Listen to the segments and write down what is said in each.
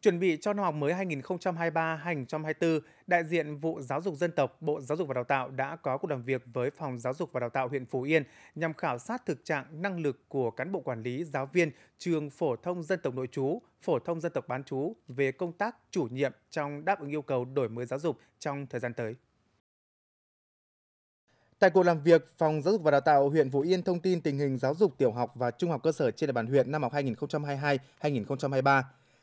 Chuẩn bị cho năm học mới 2023-2024, đại diện vụ Giáo dục dân tộc, Bộ Giáo dục và Đào tạo đã có cuộc làm việc với Phòng Giáo dục và Đào tạo huyện Phú Yên nhằm khảo sát thực trạng năng lực của cán bộ quản lý, giáo viên trường phổ thông dân tộc nội trú, phổ thông dân tộc bán trú về công tác chủ nhiệm trong đáp ứng yêu cầu đổi mới giáo dục trong thời gian tới. Tại cuộc làm việc, Phòng Giáo dục và Đào tạo huyện Phú Yên thông tin tình hình giáo dục tiểu học và trung học cơ sở trên địa bàn huyện năm học 2022-2023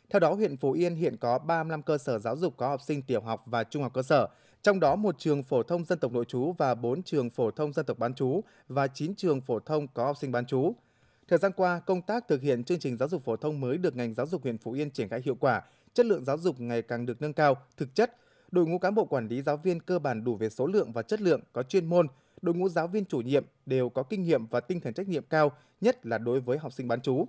theo đó, huyện Phú Yên hiện có 35 cơ sở giáo dục có học sinh tiểu học và trung học cơ sở, trong đó một trường phổ thông dân tộc nội trú và 4 trường phổ thông dân tộc bán trú và 9 trường phổ thông có học sinh bán trú. Thời gian qua, công tác thực hiện chương trình giáo dục phổ thông mới được ngành giáo dục huyện Phú Yên triển khai hiệu quả, chất lượng giáo dục ngày càng được nâng cao, thực chất, đội ngũ cán bộ quản lý giáo viên cơ bản đủ về số lượng và chất lượng, có chuyên môn, đội ngũ giáo viên chủ nhiệm đều có kinh nghiệm và tinh thần trách nhiệm cao, nhất là đối với học sinh bán trú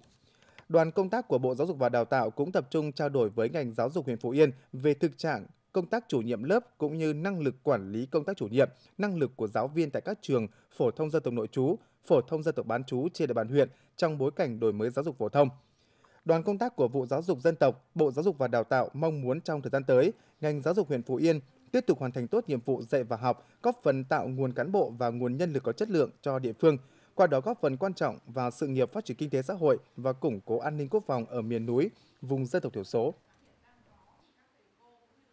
đoàn công tác của Bộ Giáo dục và Đào tạo cũng tập trung trao đổi với ngành giáo dục huyện Phú Yên về thực trạng công tác chủ nhiệm lớp cũng như năng lực quản lý công tác chủ nhiệm, năng lực của giáo viên tại các trường phổ thông dân tộc nội trú, phổ thông dân tộc bán trú trên địa bàn huyện trong bối cảnh đổi mới giáo dục phổ thông. Đoàn công tác của Vụ Giáo dục Dân tộc, Bộ Giáo dục và Đào tạo mong muốn trong thời gian tới, ngành giáo dục huyện Phú Yên tiếp tục hoàn thành tốt nhiệm vụ dạy và học, góp phần tạo nguồn cán bộ và nguồn nhân lực có chất lượng cho địa phương – qua đó góp phần quan trọng vào sự nghiệp phát triển kinh tế xã hội và củng cố an ninh quốc phòng ở miền núi, vùng dân tộc thiểu số.